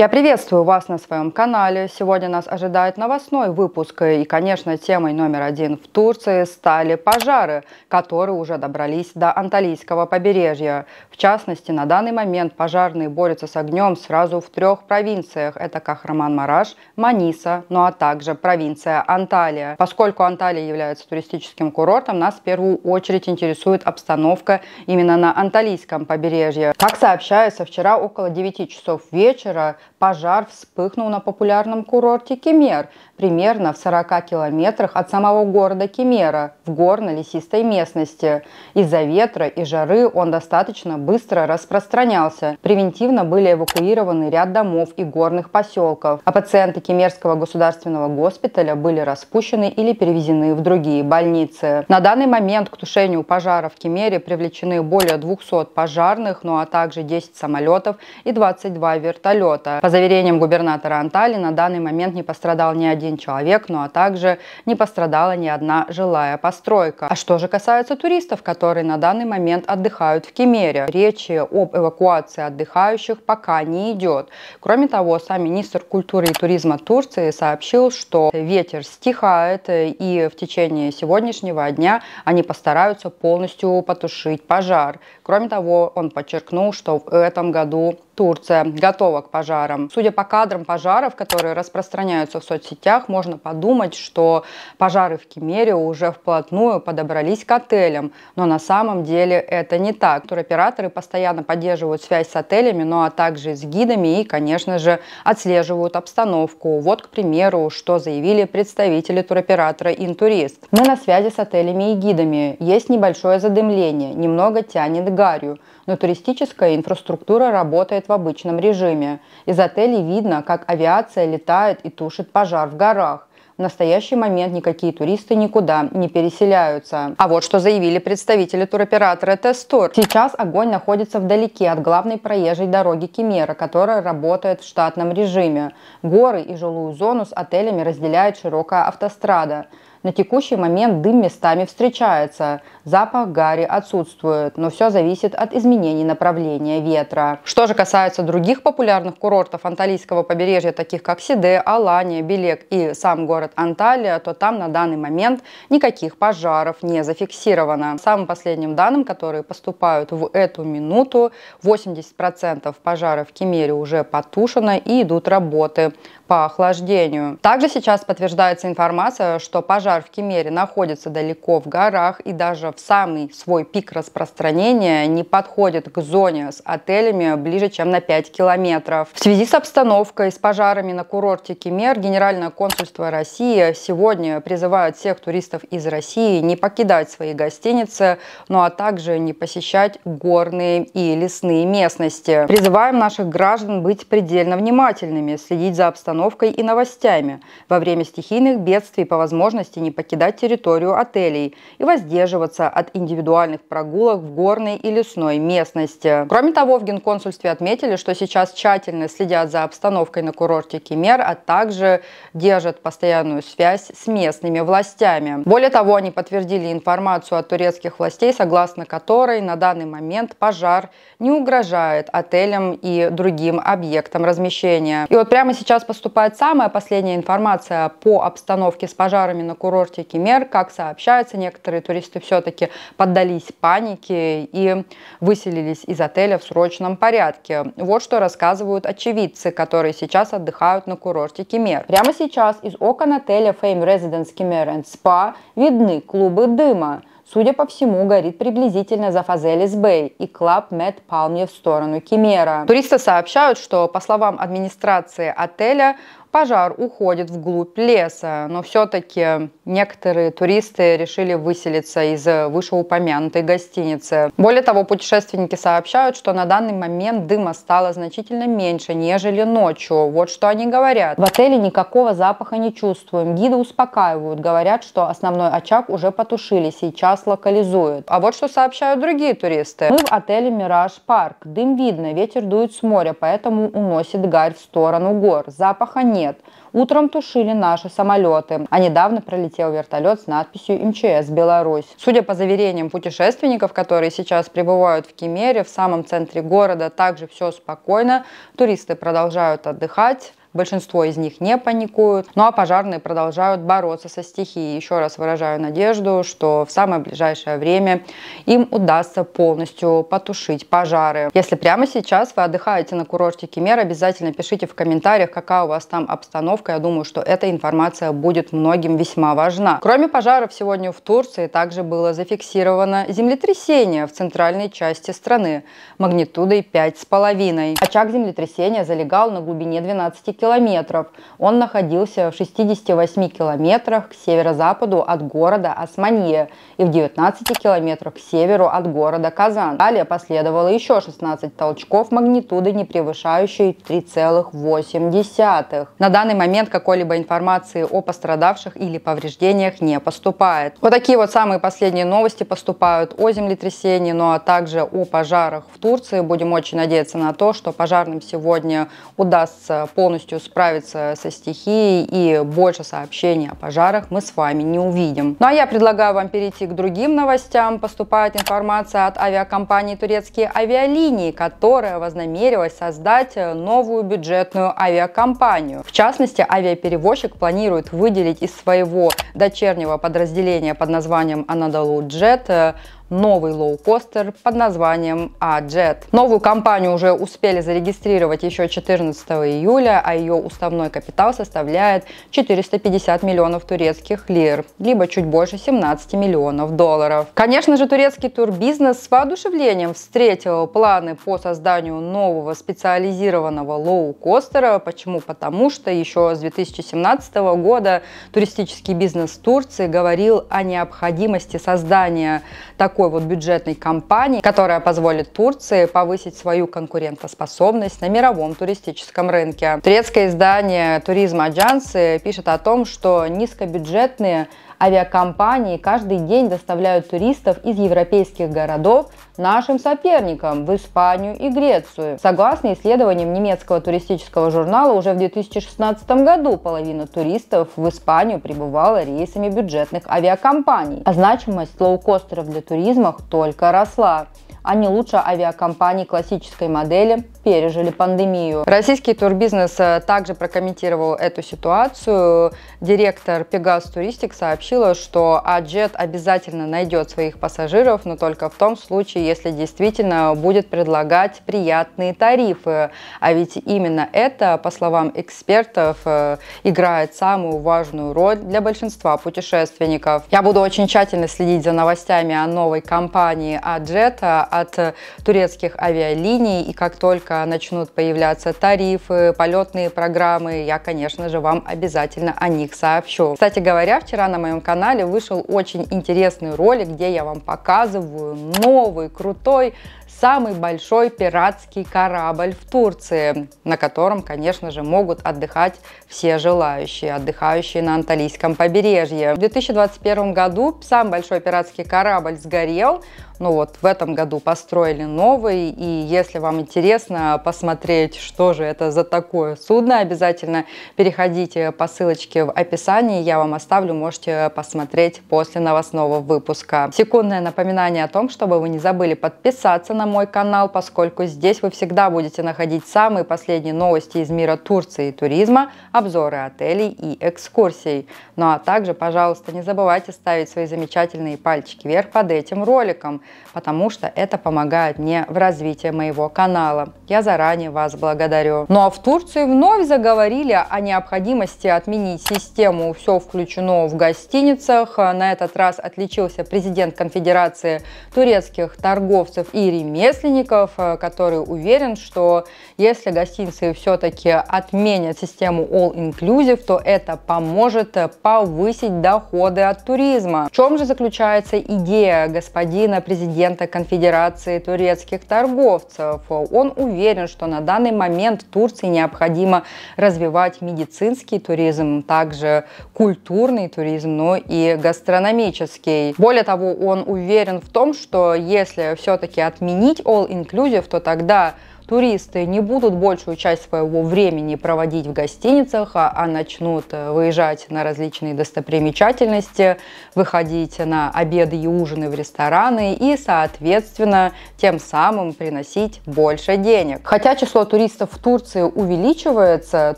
Я приветствую вас на своем канале. Сегодня нас ожидает новостной выпуск. И, конечно, темой номер один в Турции стали пожары, которые уже добрались до Анталийского побережья. В частности, на данный момент пожарные борются с огнем сразу в трех провинциях. Это Кахраман-Мараш, Маниса, ну а также провинция Анталия. Поскольку Анталия является туристическим курортом, нас в первую очередь интересует обстановка именно на Анталийском побережье. Как сообщается, вчера около 9 часов вечера Пожар вспыхнул на популярном курорте Кемер, примерно в 40 километрах от самого города Кемера в горно-лесистой местности. Из-за ветра и жары он достаточно быстро распространялся. Превентивно были эвакуированы ряд домов и горных поселков, а пациенты Кемерского государственного госпиталя были распущены или перевезены в другие больницы. На данный момент к тушению пожара в Кемере привлечены более 200 пожарных, ну а также 10 самолетов и 22 вертолета. По заверениям губернатора Антали, на данный момент не пострадал ни один один человек, ну а также не пострадала ни одна жилая постройка. А что же касается туристов, которые на данный момент отдыхают в Кемере? Речи об эвакуации отдыхающих пока не идет. Кроме того, сам министр культуры и туризма Турции сообщил, что ветер стихает э, и в течение сегодняшнего дня они постараются полностью потушить пожар. Кроме того, он подчеркнул, что в этом году Турция готова к пожарам. Судя по кадрам пожаров, которые распространяются в соцсетях, можно подумать, что пожары в Кемере уже вплотную подобрались к отелям. Но на самом деле это не так. Туроператоры постоянно поддерживают связь с отелями, ну а также с гидами и, конечно же, отслеживают обстановку. Вот, к примеру, что заявили представители туроператора «Интурист». Мы на связи с отелями и гидами. Есть небольшое задымление, немного тянет гарью но туристическая инфраструктура работает в обычном режиме. Из отелей видно, как авиация летает и тушит пожар в горах. В настоящий момент никакие туристы никуда не переселяются. А вот что заявили представители туроператора Тестор: Сейчас огонь находится вдалеке от главной проезжей дороги Кемера, которая работает в штатном режиме. Горы и жилую зону с отелями разделяет широкая автострада. На текущий момент дым местами встречается запах гари отсутствует, но все зависит от изменений направления ветра. Что же касается других популярных курортов анталийского побережья, таких как Сиде, Алания, Белек и сам город Анталия, то там на данный момент никаких пожаров не зафиксировано. Самым последним данным, которые поступают в эту минуту, 80% пожаров в Кемере уже потушено и идут работы по охлаждению. Также сейчас подтверждается информация, что пожар в Кемере находится далеко в горах и даже в самый свой пик распространения не подходит к зоне с отелями ближе, чем на 5 километров. В связи с обстановкой, с пожарами на курорте Кемер, Генеральное консульство России сегодня призывает всех туристов из России не покидать свои гостиницы, ну а также не посещать горные и лесные местности. Призываем наших граждан быть предельно внимательными, следить за обстановкой и новостями. Во время стихийных бедствий по возможности не покидать территорию отелей и воздерживаться отказаться от индивидуальных прогулок в горной и лесной местности. Кроме того, в генконсульстве отметили, что сейчас тщательно следят за обстановкой на курорте Кемер, а также держат постоянную связь с местными властями. Более того, они подтвердили информацию от турецких властей, согласно которой на данный момент пожар не угрожает отелям и другим объектам размещения. И вот прямо сейчас поступает самая последняя информация по обстановке с пожарами на курорте Кемер. Как сообщается, некоторые туристы все-таки все-таки поддались панике и выселились из отеля в срочном порядке. Вот что рассказывают очевидцы, которые сейчас отдыхают на курорте Кемер. Прямо сейчас из окон отеля Fame Residence Кемер and Spa видны клубы дыма. Судя по всему, горит приблизительно за Фазелис Бэй и клуб Мэтт Палми в сторону Кемера. Туристы сообщают, что, по словам администрации отеля, пожар уходит вглубь леса, но все-таки некоторые туристы решили выселиться из э, вышеупомянутой гостиницы. Более того, путешественники сообщают, что на данный момент дыма стало значительно меньше, нежели ночью. Вот что они говорят. В отеле никакого запаха не чувствуем. Гиды успокаивают, говорят, что основной очаг уже потушили, сейчас локализуют. А вот что сообщают другие туристы. Мы в отеле Мираж Парк. Дым видно, ветер дует с моря, поэтому уносит гарь в сторону гор. Запаха нет нет. Утром тушили наши самолеты, а недавно пролетел вертолет с надписью «МЧС Беларусь». Судя по заверениям путешественников, которые сейчас пребывают в Кемере, в самом центре города также все спокойно, туристы продолжают отдыхать, Большинство из них не паникуют, ну а пожарные продолжают бороться со стихией. Еще раз выражаю надежду, что в самое ближайшее время им удастся полностью потушить пожары. Если прямо сейчас вы отдыхаете на курорте Кемер, обязательно пишите в комментариях, какая у вас там обстановка, обстановка. Я думаю, что эта информация будет многим весьма важна. Кроме пожаров, сегодня в Турции также было зафиксировано землетрясение в центральной части страны магнитудой 5,5. Очаг землетрясения залегал на глубине 12 километров. Он находился в 68 километрах к северо-западу от города Османье и в 19 километрах к северу от города Казан. Далее последовало еще 16 толчков магнитуды, не превышающей 3,8. На данный момент момент какой-либо информации о пострадавших или повреждениях не поступает. Вот такие вот самые последние новости поступают о землетрясении, ну а также о пожарах в Турции. Будем очень надеяться на то, что пожарным сегодня удастся полностью справиться со стихией и больше сообщений о пожарах мы с вами не увидим. Ну а я предлагаю вам перейти к другим новостям. Поступает информация от авиакомпании «Турецкие авиалинии», которая вознамерилась создать новую бюджетную авиакомпанию. В частности, если авиаперевозчик планирует выделить из своего дочернего подразделения под названием Anadolu Jet новый лоукостер под названием Аджет. Новую компанию уже успели зарегистрировать еще 14 июля, а ее уставной капитал составляет 450 миллионов турецких лир, либо чуть больше 17 миллионов долларов. Конечно же, турецкий турбизнес с воодушевлением встретил планы по созданию нового специализированного лоукостера. Почему? Потому что еще с 2017 года туристический бизнес Турции говорил о необходимости создания такого такой вот бюджетной компании, которая позволит Турции повысить свою конкурентоспособность на мировом туристическом рынке. Турецкое издание «Туризм Аджансы» пишет о том, что низкобюджетные Авиакомпании каждый день доставляют туристов из европейских городов нашим соперникам в Испанию и Грецию. Согласно исследованиям немецкого туристического журнала, уже в 2016 году половина туристов в Испанию прибывала рейсами бюджетных авиакомпаний. А значимость лоукостеров для туризма только росла. Они лучше авиакомпаний классической модели пережили пандемию. Российский турбизнес э, также прокомментировал эту ситуацию. Директор Pegas Туристик сообщила, что Аджет обязательно найдет своих пассажиров, но только в том случае, если действительно будет предлагать приятные тарифы. А ведь именно это, по словам экспертов, э, играет самую важную роль для большинства путешественников. Я буду очень тщательно следить за новостями о новой компании Аджета от турецких авиалиний, и как только только начнут появляться тарифы, полетные программы, я, конечно же, вам обязательно о них сообщу. Кстати говоря, вчера на моем канале вышел очень интересный ролик, где я вам показываю новый, крутой, самый большой пиратский корабль в Турции, на котором, конечно же, могут отдыхать все желающие, отдыхающие на Анталийском побережье. В 2021 году сам большой пиратский корабль сгорел, ну вот в этом году построили новый, и если вам интересно посмотреть, что же это за такое судно, обязательно переходите по ссылочке в описании, я вам оставлю, можете посмотреть после новостного выпуска. Секундное напоминание о том, чтобы вы не забыли подписаться на мой канал, поскольку здесь вы всегда будете находить самые последние новости из мира Турции и туризма, обзоры отелей и экскурсий. Ну а также, пожалуйста, не забывайте ставить свои замечательные пальчики вверх под этим роликом потому что это помогает мне в развитии моего канала. Я заранее вас благодарю. Ну а в Турции вновь заговорили о необходимости отменить систему «Все включено в гостиницах». На этот раз отличился президент Конфедерации турецких торговцев и ремесленников, который уверен, что если гостиницы все-таки отменят систему All Inclusive, то это поможет повысить доходы от туризма. В чем же заключается идея господина президента президента Конфедерации турецких торговцев. Он уверен, что на данный момент Турции необходимо развивать медицинский туризм, также культурный туризм, но и гастрономический. Более того, он уверен в том, что если все-таки отменить all-inclusive, то тогда туристы не будут большую часть своего времени проводить в гостиницах, а, а начнут э, выезжать на различные достопримечательности, выходить на обеды и ужины в рестораны и, соответственно, тем самым приносить больше денег. Хотя число туристов в Турции увеличивается,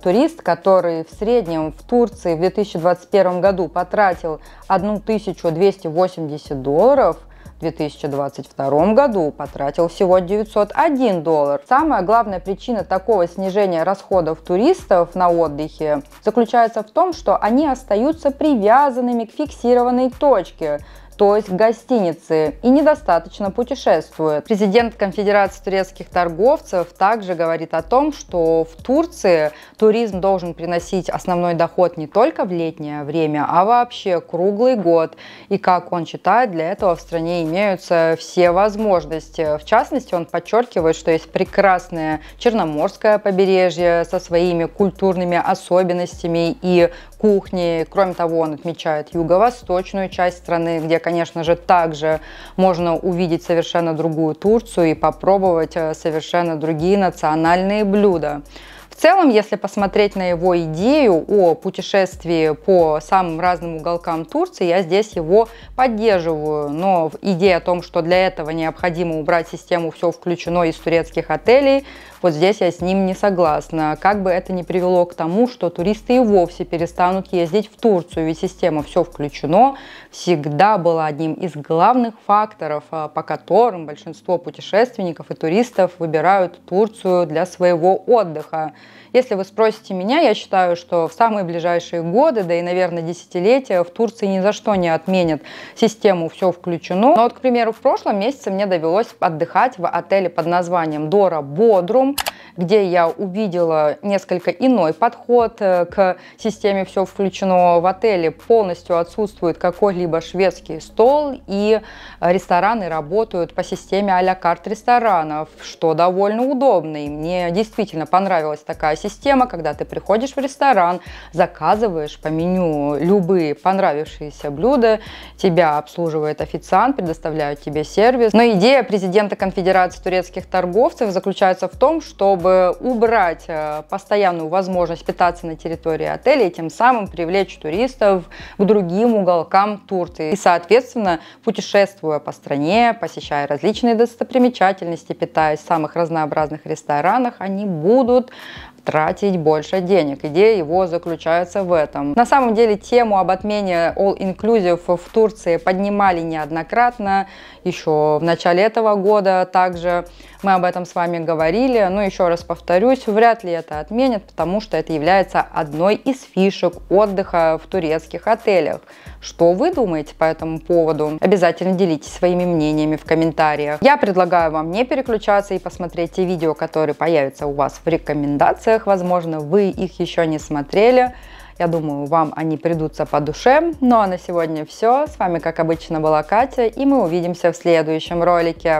турист, который в среднем в Турции в 2021 году потратил 1280 долларов – 2022 году потратил всего 901 доллар. Самая главная причина такого снижения расходов туристов на отдыхе заключается в том, что они остаются привязанными к фиксированной точке, то есть гостиницы, и недостаточно путешествует. Президент Конфедерации турецких торговцев также говорит о том, что в Турции туризм должен приносить основной доход не только в летнее время, а вообще круглый год. И как он считает, для этого в стране имеются все возможности. В частности, он подчеркивает, что есть прекрасное Черноморское побережье со своими культурными особенностями и кухни. Кроме того, он отмечает юго-восточную часть страны, где, конечно же, также можно увидеть совершенно другую Турцию и попробовать э, совершенно другие национальные блюда целом, если посмотреть на его идею о путешествии по самым разным уголкам Турции, я здесь его поддерживаю. Но идея о том, что для этого необходимо убрать систему «все включено» из турецких отелей, вот здесь я с ним не согласна. Как бы это ни привело к тому, что туристы и вовсе перестанут ездить в Турцию, ведь система «все включено» всегда была одним из главных факторов, а, по которым большинство путешественников и туристов выбирают Турцию для своего отдыха. Если вы спросите меня, я считаю, что в самые ближайшие годы, да и, наверное, десятилетия, в Турции ни за что не отменят систему «все включено». Но вот, к примеру, в прошлом месяце мне довелось отдыхать в отеле под названием «Дора Бодрум», где я увидела несколько иной подход э, к системе «все включено». В отеле полностью отсутствует какой-либо шведский стол, и рестораны работают по системе а-ля карт ресторанов, что довольно удобно. И мне действительно понравилась такая система, когда ты приходишь в ресторан, заказываешь по меню любые понравившиеся блюда, тебя обслуживает официант, предоставляют тебе сервис. Но идея президента Конфедерации турецких торговцев заключается в том, чтобы убрать э, постоянную возможность питаться на территории отеля и тем самым привлечь туристов к другим уголкам Турции. И, соответственно, путешествуя по стране, посещая различные достопримечательности, питаясь в самых разнообразных ресторанах, они будут тратить больше денег. Идея его заключается в этом. На самом деле тему об отмене All Inclusive в Турции поднимали неоднократно, еще в начале этого года также мы об этом с вами говорили, но еще раз повторюсь, вряд ли это отменят, потому что это является одной из фишек отдыха в турецких отелях. Что вы думаете по этому поводу? Обязательно делитесь своими мнениями в комментариях. Я предлагаю вам не переключаться и посмотреть те видео, которые появятся у вас в рекомендациях, коллекциях, возможно, вы их еще не смотрели. Я думаю, вам они придутся по душе. Ну а на сегодня все. С вами, как обычно, была Катя, и мы увидимся в следующем ролике.